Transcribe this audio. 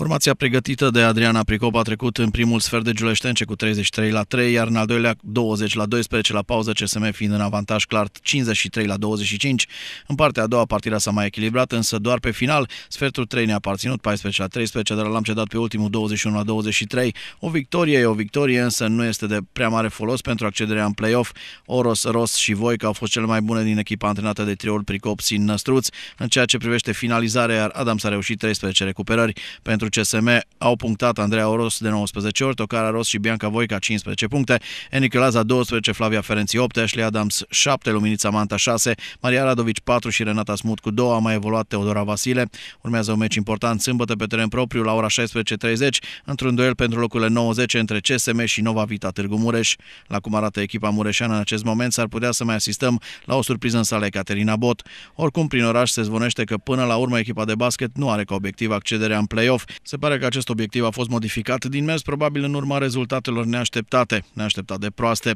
Formația pregătită de Adriana Pricop a trecut în primul sfert de Giuleștence cu 33 la 3, iar în al doilea 20 la 12 la pauză, CSM fiind în avantaj clar 53 la 25. În partea a doua, partida s-a mai echilibrat, însă doar pe final, sfertul 3 ne-a aparținut 14 la 13, dar l-am cedat pe ultimul 21 la 23. O victorie e o victorie, însă nu este de prea mare folos pentru accederea în play-off. Oros, Ros și Voica au fost cele mai bune din echipa antrenată de triul Pricop sin Năstruț. În ceea ce privește finalizarea, iar Adams a reușit 13 recuperări pentru CSM au punctat Andreea Oros de 19 ori, Tocara Ros și Bianca Voica 15 puncte, Enică Laza 12, Flavia Ferenți 8, Ashley Adams 7, Luminița Manta 6, Maria Radovici 4 și Renata Smut cu 2, a mai evoluat Teodora Vasile. Urmează un meci important sâmbătă pe teren propriu la ora 16.30, într-un duel pentru locurile 90 între CSM și Nova Vita Târgu Mureș. La cum arată echipa mureșeană în acest moment, s-ar putea să mai asistăm la o surpriză în sala Caterina Bot. Oricum, prin oraș se zvonește că până la urmă echipa de basket nu are ca obiectiv accederea în play-off, se pare că acest obiectiv a fost modificat din mers, probabil în urma rezultatelor neașteptate, neașteptate de proaste.